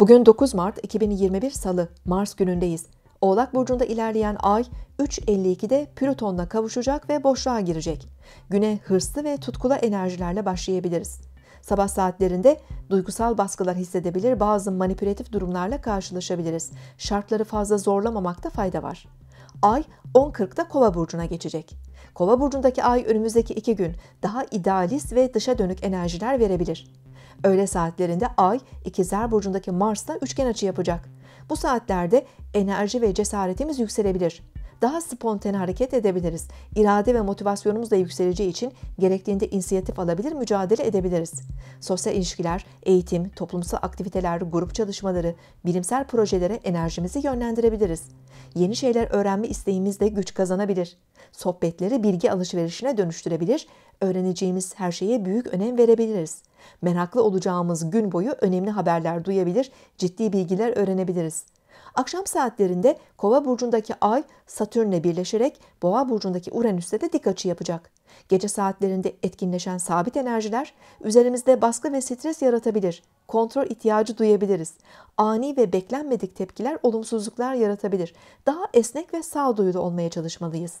Bugün 9 Mart 2021 Salı, Mars günündeyiz. Oğlak Burcu'nda ilerleyen ay 3.52'de Plüton'la kavuşacak ve boşluğa girecek. Güne hırslı ve tutkulu enerjilerle başlayabiliriz. Sabah saatlerinde duygusal baskılar hissedebilir, bazı manipülatif durumlarla karşılaşabiliriz. Şartları fazla zorlamamakta fayda var. Ay 10.40'da Kova burcuna geçecek. Kova burcundaki ay önümüzdeki iki gün daha idealist ve dışa dönük enerjiler verebilir. Öğle saatlerinde Ay İkizler burcundaki Mars'ta üçgen açı yapacak. Bu saatlerde enerji ve cesaretimiz yükselebilir. Daha spontane hareket edebiliriz. İrade ve motivasyonumuz da yükseleceği için gerektiğinde inisiyatif alabilir, mücadele edebiliriz. Sosyal ilişkiler, eğitim, toplumsal aktiviteler, grup çalışmaları, bilimsel projelere enerjimizi yönlendirebiliriz. Yeni şeyler öğrenme isteğimiz de güç kazanabilir. Sohbetleri bilgi alışverişine dönüştürebilir, öğreneceğimiz her şeye büyük önem verebiliriz. Meraklı olacağımız gün boyu önemli haberler duyabilir, ciddi bilgiler öğrenebiliriz. Akşam saatlerinde Kova burcundaki Ay Satürn'le birleşerek Boğa burcundaki Uranüs'te de dik açı yapacak. Gece saatlerinde etkinleşen sabit enerjiler üzerimizde baskı ve stres yaratabilir. Kontrol ihtiyacı duyabiliriz. Ani ve beklenmedik tepkiler olumsuzluklar yaratabilir. Daha esnek ve sağduyulu olmaya çalışmalıyız.